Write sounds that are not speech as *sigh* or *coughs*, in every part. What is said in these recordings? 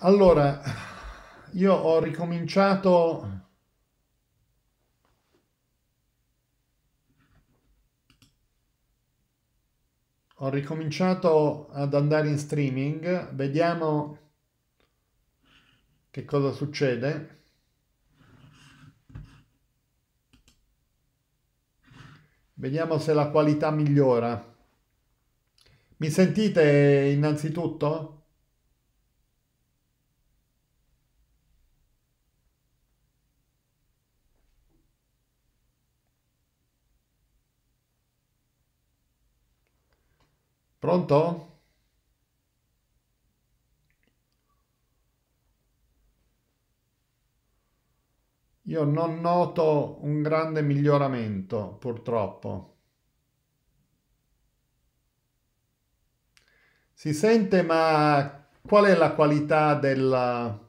Allora, io ho ricominciato... Ho ricominciato ad andare in streaming, vediamo che cosa succede. Vediamo se la qualità migliora. Mi sentite innanzitutto? Pronto? Io non noto un grande miglioramento, purtroppo. Si sente, ma qual è la qualità della...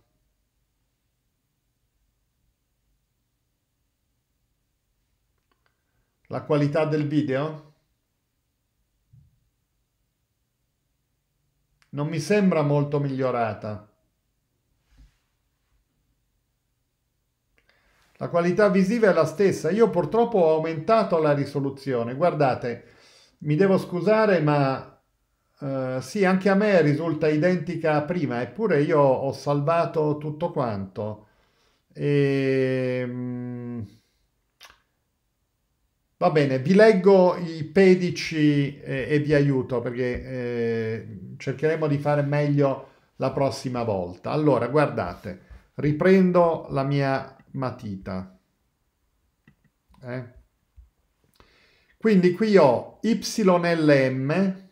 La qualità del video? non mi sembra molto migliorata. La qualità visiva è la stessa, io purtroppo ho aumentato la risoluzione. Guardate, mi devo scusare, ma eh, sì, anche a me risulta identica a prima, eppure io ho salvato tutto quanto. E Va bene, vi leggo i pedici eh, e vi aiuto perché eh, cercheremo di fare meglio la prossima volta. Allora, guardate, riprendo la mia matita. Eh? Quindi qui ho YLM,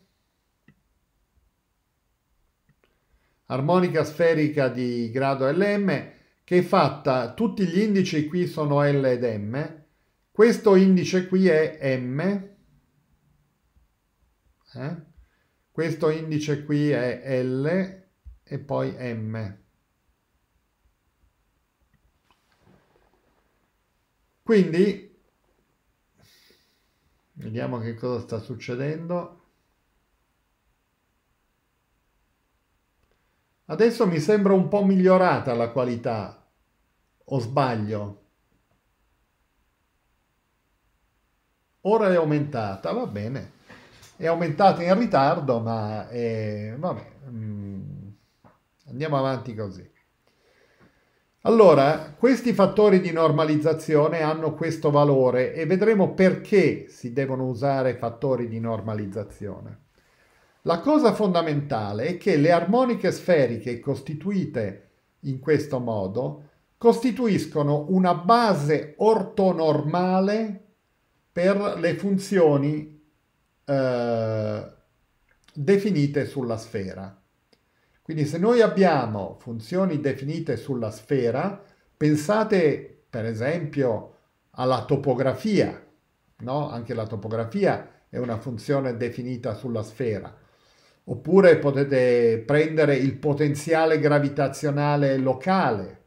armonica sferica di grado LM, che è fatta, tutti gli indici qui sono L ed M, questo indice qui è M, eh? questo indice qui è L e poi M. Quindi, vediamo che cosa sta succedendo. Adesso mi sembra un po' migliorata la qualità, o sbaglio? ora è aumentata, va bene, è aumentata in ritardo, ma è, vabbè, mm, andiamo avanti così. Allora, questi fattori di normalizzazione hanno questo valore e vedremo perché si devono usare fattori di normalizzazione. La cosa fondamentale è che le armoniche sferiche costituite in questo modo costituiscono una base ortonormale per le funzioni eh, definite sulla sfera. Quindi se noi abbiamo funzioni definite sulla sfera, pensate per esempio alla topografia, no? anche la topografia è una funzione definita sulla sfera. Oppure potete prendere il potenziale gravitazionale locale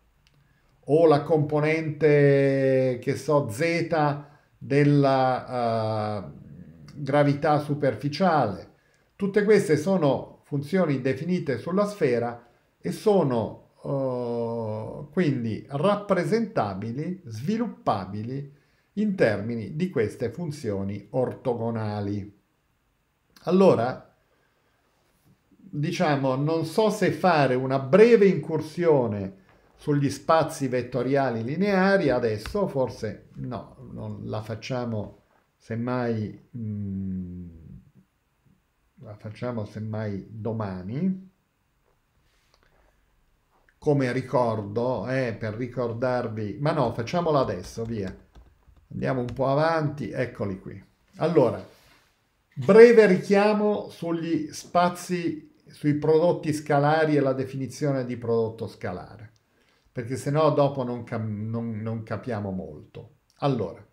o la componente, che so, z della uh, gravità superficiale. Tutte queste sono funzioni definite sulla sfera e sono uh, quindi rappresentabili, sviluppabili in termini di queste funzioni ortogonali. Allora, diciamo, non so se fare una breve incursione sugli spazi vettoriali lineari adesso forse no, non la facciamo semmai, mh, mm, la facciamo semmai domani come ricordo, eh, per ricordarvi, ma no, facciamola adesso, via. Andiamo un po' avanti, eccoli qui. Allora, breve richiamo sugli spazi, sui prodotti scalari e la definizione di prodotto scalare perché sennò dopo non, cap non, non capiamo molto. Allora,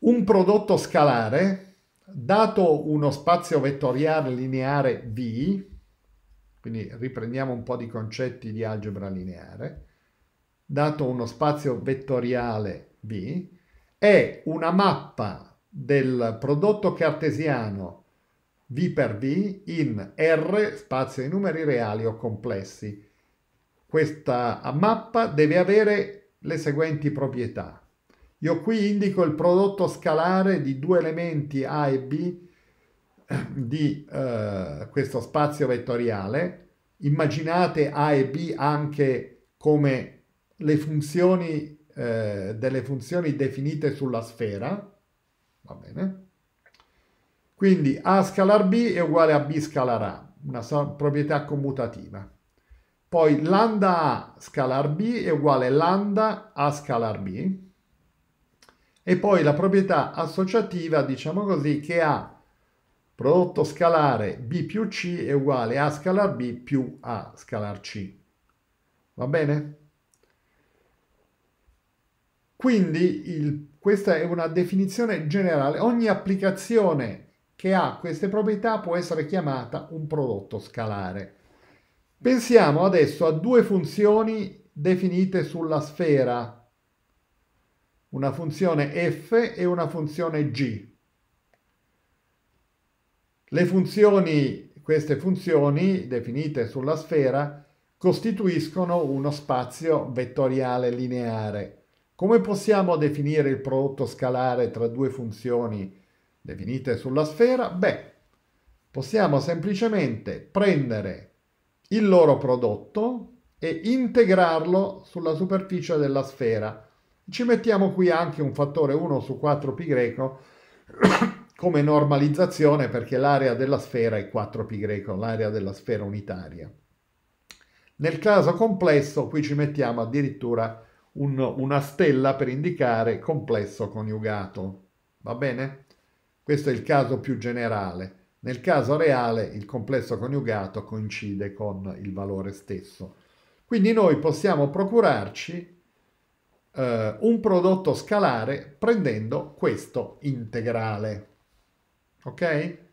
un prodotto scalare, dato uno spazio vettoriale lineare V, quindi riprendiamo un po' di concetti di algebra lineare, dato uno spazio vettoriale V, è una mappa del prodotto cartesiano V per V in R, spazio di numeri reali o complessi, questa mappa deve avere le seguenti proprietà. Io qui indico il prodotto scalare di due elementi A e B eh, di eh, questo spazio vettoriale. Immaginate A e B anche come le funzioni eh, delle funzioni definite sulla sfera. Va bene. Quindi A scalar B è uguale a B scalar A, una proprietà commutativa. Poi lambda A scalar B è uguale lambda A scalar B. E poi la proprietà associativa, diciamo così, che ha prodotto scalare B più C è uguale a scalar B più A scalar C. Va bene? Quindi il, questa è una definizione generale. Ogni applicazione che ha queste proprietà può essere chiamata un prodotto scalare. Pensiamo adesso a due funzioni definite sulla sfera, una funzione f e una funzione g. Le funzioni, queste funzioni definite sulla sfera, costituiscono uno spazio vettoriale lineare. Come possiamo definire il prodotto scalare tra due funzioni definite sulla sfera? Beh, possiamo semplicemente prendere il loro prodotto e integrarlo sulla superficie della sfera. Ci mettiamo qui anche un fattore 1 su 4π greco *coughs* come normalizzazione perché l'area della sfera è 4π greco, l'area della sfera unitaria. Nel caso complesso qui ci mettiamo addirittura un, una stella per indicare complesso coniugato. Va bene? Questo è il caso più generale. Nel caso reale il complesso coniugato coincide con il valore stesso. Quindi noi possiamo procurarci eh, un prodotto scalare prendendo questo integrale. Ok?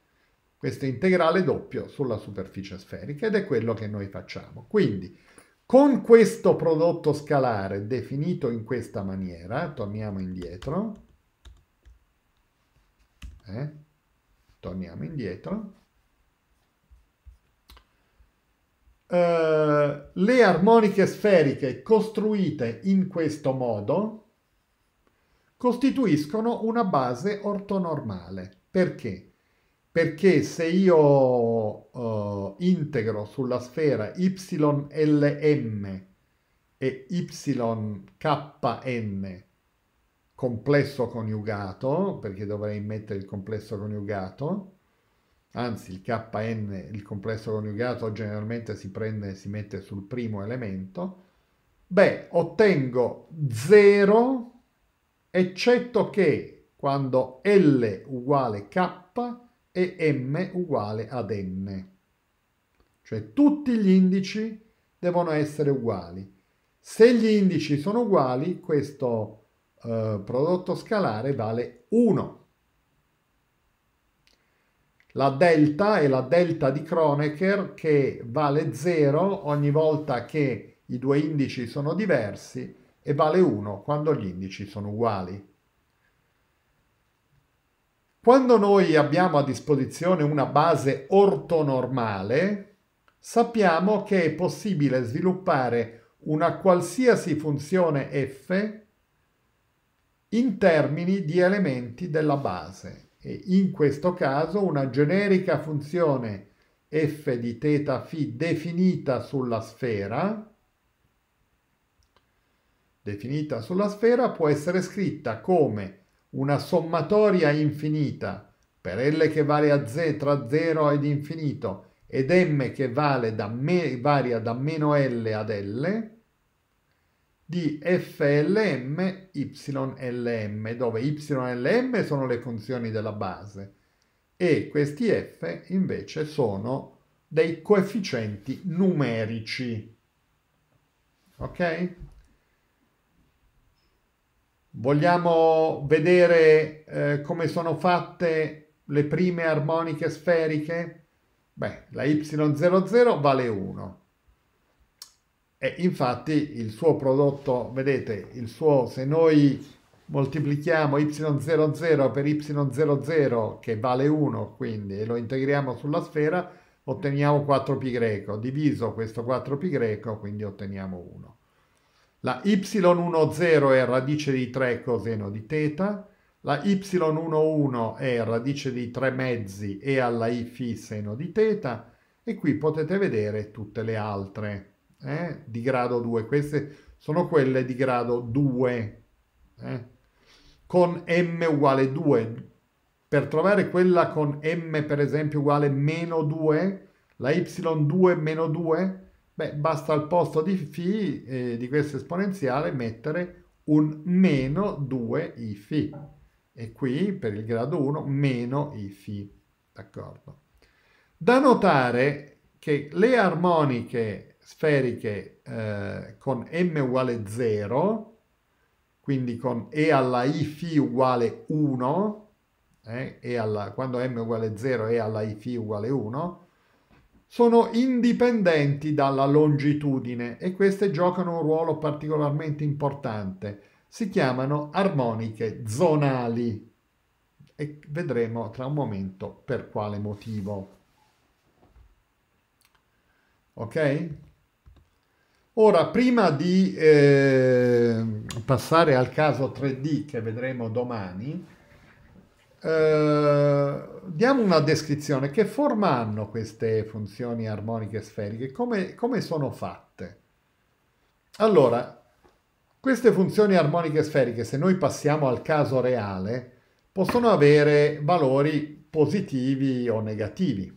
Questo integrale doppio sulla superficie sferica ed è quello che noi facciamo. Quindi con questo prodotto scalare definito in questa maniera, torniamo indietro, eh? torniamo indietro. Uh, le armoniche sferiche costruite in questo modo costituiscono una base ortonormale. Perché? Perché se io uh, integro sulla sfera YLM e YKN complesso coniugato, perché dovrei mettere il complesso coniugato, anzi il KN, il complesso coniugato, generalmente si prende e si mette sul primo elemento, beh, ottengo 0, eccetto che quando L uguale K e M uguale ad N. Cioè tutti gli indici devono essere uguali. Se gli indici sono uguali, questo eh, prodotto scalare vale 1. La delta è la delta di Kronecker che vale 0 ogni volta che i due indici sono diversi e vale 1 quando gli indici sono uguali. Quando noi abbiamo a disposizione una base ortonormale, sappiamo che è possibile sviluppare una qualsiasi funzione f in termini di elementi della base e in questo caso una generica funzione f di θ φ definita sulla sfera definita sulla sfera può essere scritta come una sommatoria infinita per L che vale a z tra 0 ed infinito ed M che vale da me, varia da meno L ad L di flm, ylm, dove ylm sono le funzioni della base e questi f invece sono dei coefficienti numerici. Ok? Vogliamo vedere eh, come sono fatte le prime armoniche sferiche? Beh, la y00 vale 1 e infatti il suo prodotto, vedete, il suo, se noi moltiplichiamo y00 per y00 che vale 1 quindi e lo integriamo sulla sfera otteniamo 4π greco diviso questo 4π greco quindi otteniamo 1 la y10 è radice di 3 coseno di θ la y11 è radice di 3 mezzi e alla i φ seno di θ e qui potete vedere tutte le altre eh, di grado 2, queste sono quelle di grado 2, eh, con m uguale 2. Per trovare quella con m per esempio uguale meno 2, la y2 meno 2, beh, basta al posto di φ eh, di questa esponenziale mettere un meno 2 i φ. e qui per il grado 1 meno i φ. d'accordo. Da notare che le armoniche sferiche eh, con m uguale 0, quindi con e alla i fi uguale 1, eh, e alla, quando m uguale 0 e alla i fi uguale 1, sono indipendenti dalla longitudine e queste giocano un ruolo particolarmente importante. Si chiamano armoniche zonali e vedremo tra un momento per quale motivo. Ok? Ora, prima di eh, passare al caso 3D che vedremo domani, eh, diamo una descrizione. Che forma hanno queste funzioni armoniche sferiche? Come, come sono fatte? Allora, queste funzioni armoniche sferiche, se noi passiamo al caso reale, possono avere valori positivi o negativi.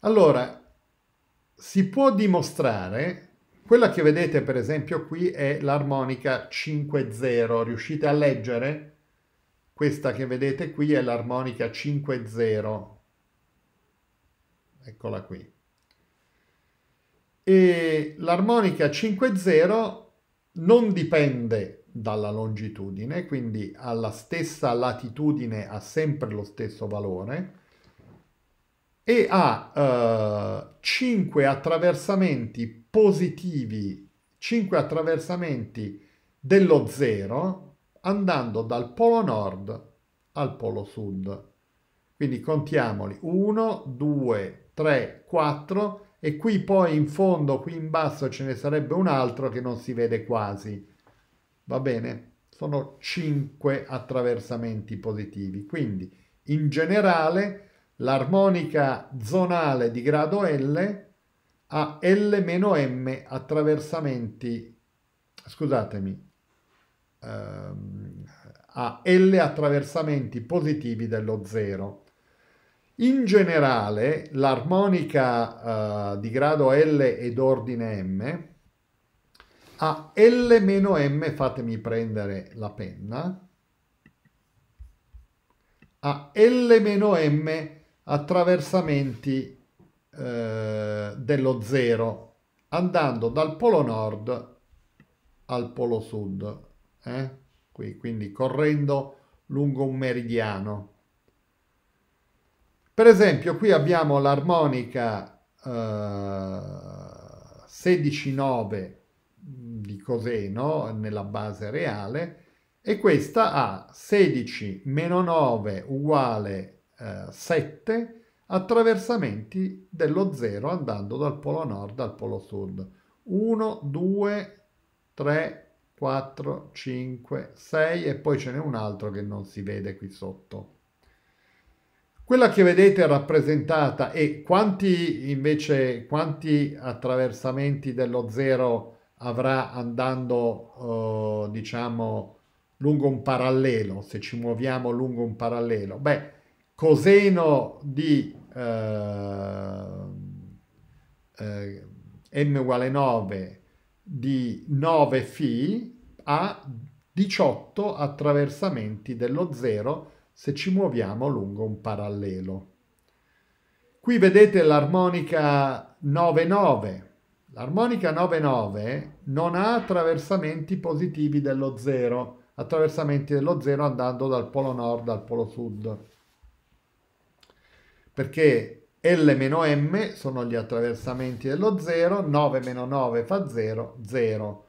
Allora, si può dimostrare, quella che vedete per esempio qui è l'armonica 5-0, riuscite a leggere? Questa che vedete qui è l'armonica 5-0, eccola qui. E l'armonica 5-0 non dipende dalla longitudine, quindi alla stessa latitudine ha sempre lo stesso valore, e ha uh, eh, 5 attraversamenti positivi, 5 attraversamenti dello zero, andando dal polo nord al polo sud. Quindi contiamoli 1, 2, 3, 4 e qui poi in fondo, qui in basso ce ne sarebbe un altro che non si vede quasi. Va bene? Sono 5 attraversamenti positivi. Quindi in generale l'armonica zonale di grado L a L-M attraversamenti, scusatemi, ehm, a L attraversamenti positivi dello zero. In generale l'armonica eh, di grado L ed ordine M a L-M, fatemi prendere la penna, a L-M attraversamenti eh, dello zero andando dal polo nord al polo sud eh? Qui, quindi correndo lungo un meridiano per esempio qui abbiamo l'armonica eh, 16-9 di Coseno nella base reale e questa ha 16 meno 9 uguale eh, 7 attraversamenti dello zero andando dal polo nord al polo sud. 1, 2, 3, 4, 5, 6 e poi ce n'è un altro che non si vede qui sotto. Quella che vedete rappresentata e quanti invece quanti attraversamenti dello zero avrà andando eh, diciamo lungo un parallelo, se ci muoviamo lungo un parallelo. Beh, coseno di eh, eh, m uguale 9 di 9 φ ha 18 attraversamenti dello 0 se ci muoviamo lungo un parallelo. Qui vedete l'armonica 9-9. L'armonica 9-9 non ha attraversamenti positivi dello 0, attraversamenti dello 0 andando dal polo nord al polo sud perché L meno M sono gli attraversamenti dello 0, 9 meno 9 fa 0, 0.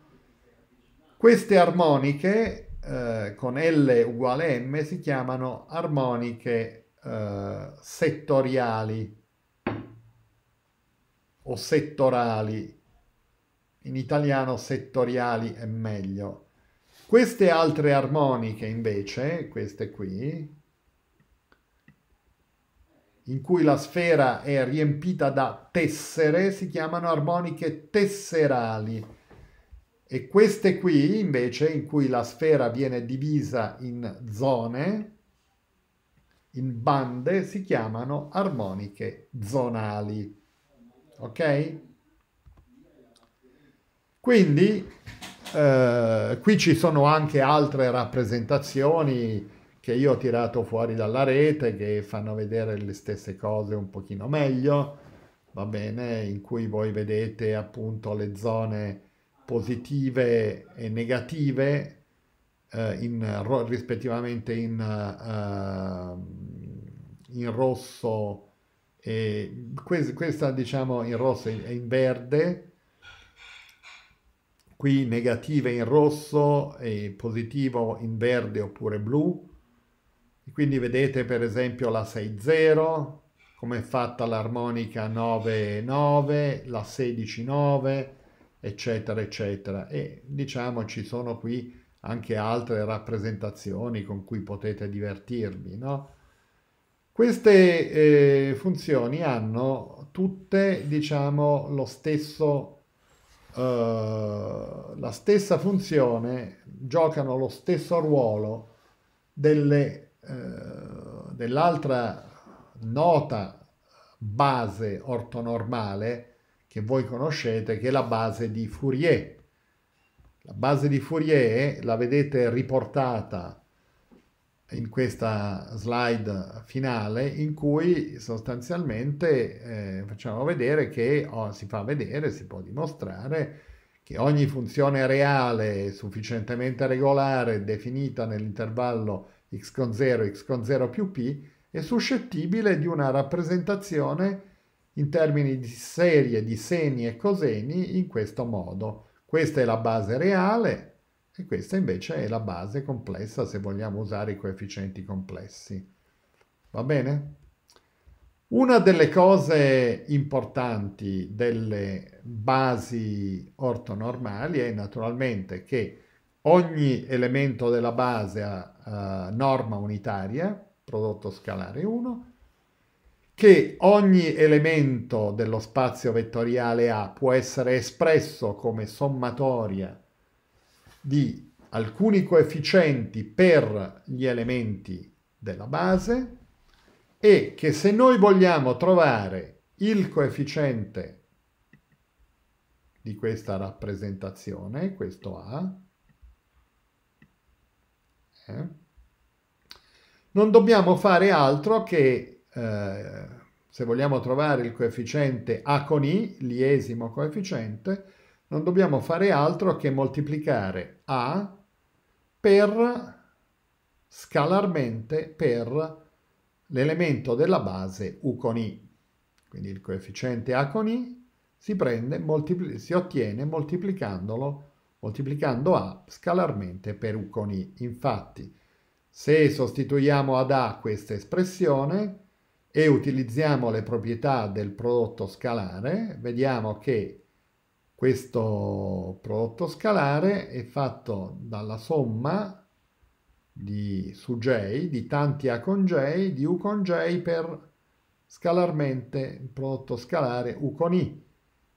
Queste armoniche eh, con L uguale M si chiamano armoniche eh, settoriali o settorali. In italiano settoriali è meglio. Queste altre armoniche invece, queste qui, in cui la sfera è riempita da tessere si chiamano armoniche tesserali e queste qui invece in cui la sfera viene divisa in zone, in bande, si chiamano armoniche zonali. Ok? Quindi eh, qui ci sono anche altre rappresentazioni che io ho tirato fuori dalla rete, che fanno vedere le stesse cose un pochino meglio, va bene, in cui voi vedete appunto le zone positive e negative eh, in, rispettivamente in, uh, in rosso e questa, questa diciamo in rosso e in verde qui negative in rosso e positivo in verde oppure blu quindi vedete per esempio la 6-0, come è fatta l'armonica 9-9, la 16-9, eccetera, eccetera. E diciamo ci sono qui anche altre rappresentazioni con cui potete divertirvi, no? Queste eh, funzioni hanno tutte, diciamo, lo stesso, eh, la stessa funzione, giocano lo stesso ruolo delle eh, dell'altra nota base ortonormale che voi conoscete, che è la base di Fourier. La base di Fourier la vedete riportata in questa slide finale in cui sostanzialmente eh, facciamo vedere che oh, si fa vedere, si può dimostrare che ogni funzione reale sufficientemente regolare definita nell'intervallo x con 0, x con 0 più p, è suscettibile di una rappresentazione in termini di serie di seni e coseni in questo modo. Questa è la base reale e questa invece è la base complessa se vogliamo usare i coefficienti complessi. Va bene? Una delle cose importanti delle basi ortonormali è naturalmente che ogni elemento della base ha eh, norma unitaria, prodotto scalare 1, che ogni elemento dello spazio vettoriale A può essere espresso come sommatoria di alcuni coefficienti per gli elementi della base e che se noi vogliamo trovare il coefficiente di questa rappresentazione, questo A, eh? non dobbiamo fare altro che, eh, se vogliamo trovare il coefficiente A con I, l'iesimo coefficiente, non dobbiamo fare altro che moltiplicare A per scalarmente per l'elemento della base U con I. Quindi il coefficiente A con I si, prende, si ottiene moltiplicandolo moltiplicando A scalarmente per U con I. Infatti, se sostituiamo ad A questa espressione e utilizziamo le proprietà del prodotto scalare, vediamo che questo prodotto scalare è fatto dalla somma di, su J di tanti A con J di U con J per scalarmente il prodotto scalare U con I.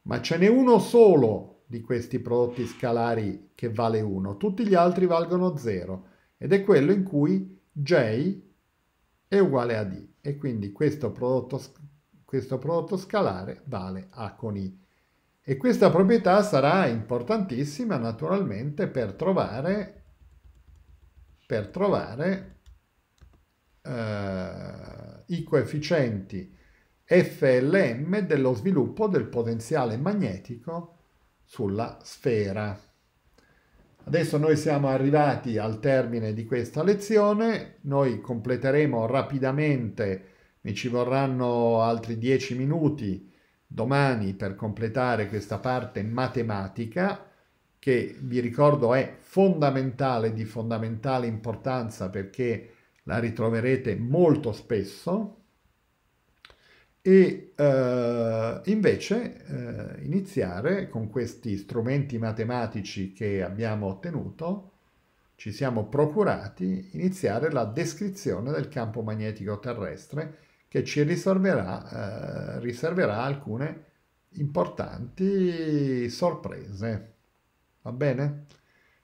Ma ce n'è uno solo di questi prodotti scalari che vale 1, tutti gli altri valgono 0 ed è quello in cui J è uguale a D e quindi questo prodotto, questo prodotto scalare vale A con I. E questa proprietà sarà importantissima naturalmente per trovare, per trovare eh, i coefficienti FLM dello sviluppo del potenziale magnetico sulla sfera. Adesso noi siamo arrivati al termine di questa lezione, noi completeremo rapidamente, mi ci vorranno altri dieci minuti domani per completare questa parte matematica che vi ricordo è fondamentale, di fondamentale importanza perché la ritroverete molto spesso e eh, invece eh, iniziare con questi strumenti matematici che abbiamo ottenuto, ci siamo procurati, iniziare la descrizione del campo magnetico terrestre che ci riserverà, eh, riserverà alcune importanti sorprese. Va bene?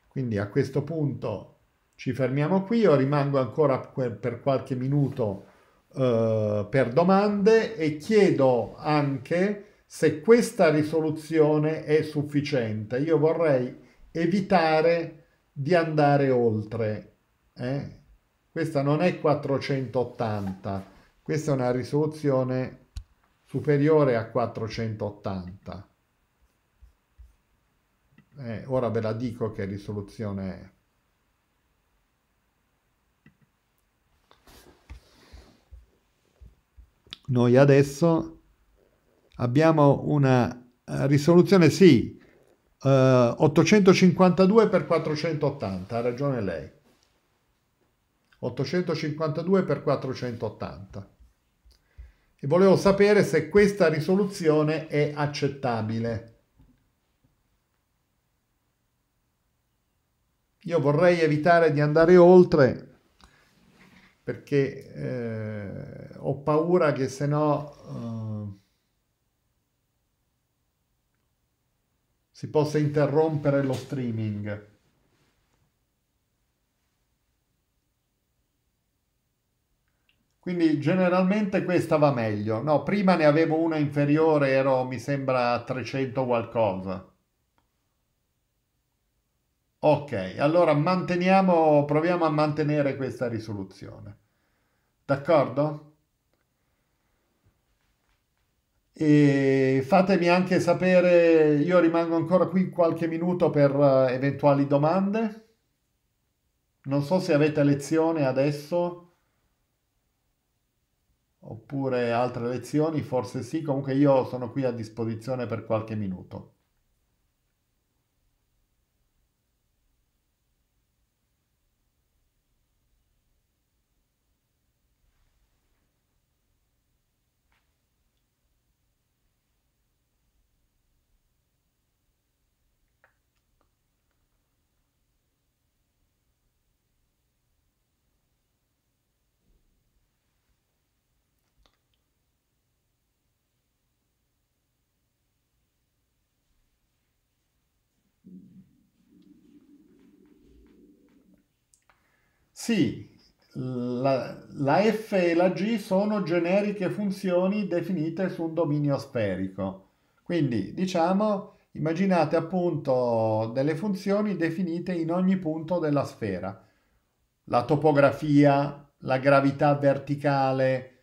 Quindi a questo punto ci fermiamo qui, io rimango ancora per qualche minuto eh, per domande e chiedo anche se questa risoluzione è sufficiente. Io vorrei evitare di andare oltre. Eh? Questa non è 480, questa è una risoluzione superiore a 480. Eh, ora ve la dico che risoluzione è. noi adesso abbiamo una eh, risoluzione, sì, eh, 852 x 480, ha ragione lei. 852 x 480. E volevo sapere se questa risoluzione è accettabile. Io vorrei evitare di andare oltre perché eh, ho paura che se no eh, si possa interrompere lo streaming. Quindi generalmente questa va meglio. No, prima ne avevo una inferiore, ero mi sembra a 300 qualcosa. Ok, allora manteniamo, proviamo a mantenere questa risoluzione. D'accordo? E fatemi anche sapere, io rimango ancora qui qualche minuto per eh, eventuali domande. Non so se avete lezione adesso oppure altre lezioni, forse sì, comunque io sono qui a disposizione per qualche minuto. Sì, la, la, F e la G sono generiche funzioni definite su un dominio sferico. Quindi, diciamo, immaginate appunto delle funzioni definite in ogni punto della sfera. La topografia, la gravità verticale.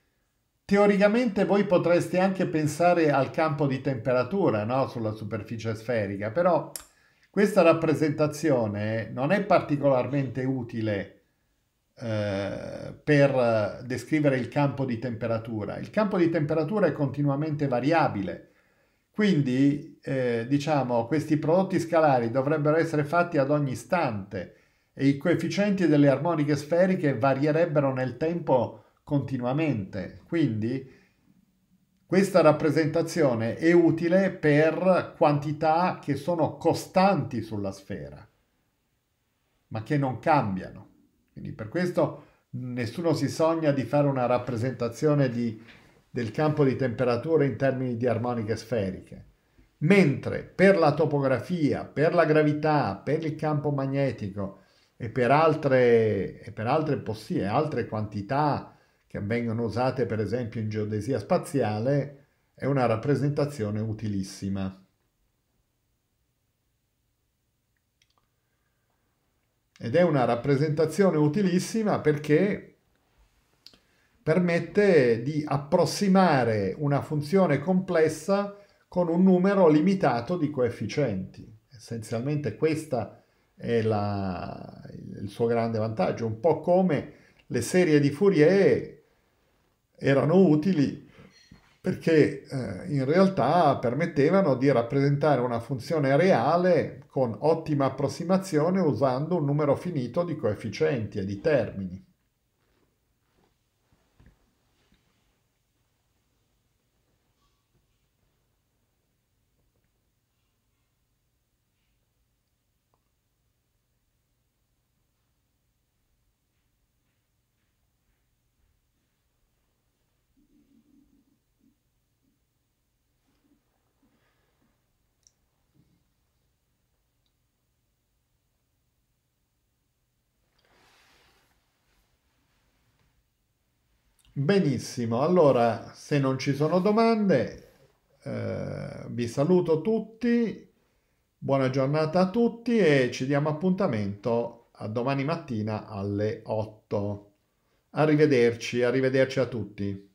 Teoricamente voi potreste anche pensare al campo di temperatura no? sulla superficie sferica, però questa rappresentazione non è particolarmente utile eh, per descrivere il campo di temperatura. Il campo di temperatura è continuamente variabile, quindi eh, diciamo questi prodotti scalari dovrebbero essere fatti ad ogni istante e i coefficienti delle armoniche sferiche varierebbero nel tempo continuamente. Quindi questa rappresentazione è utile per quantità che sono costanti sulla sfera, ma che non cambiano. Quindi per questo nessuno si sogna di fare una rappresentazione di, del campo di temperatura in termini di armoniche sferiche. Mentre per la topografia, per la gravità, per il campo magnetico e per altre, e per altre, possi- altre quantità che vengono usate per esempio in geodesia spaziale, è una rappresentazione utilissima. Ed è una rappresentazione utilissima perché permette di approssimare una funzione complessa con un numero limitato di coefficienti. Essenzialmente questo è la, il suo grande vantaggio, un po' come le serie di Fourier erano utili perché eh, in realtà permettevano di rappresentare una funzione reale con ottima approssimazione usando un numero finito di coefficienti e di termini. Benissimo, allora se non ci sono domande eh, vi saluto tutti, buona giornata a tutti e ci diamo appuntamento a domani mattina alle 8. Arrivederci, arrivederci a tutti.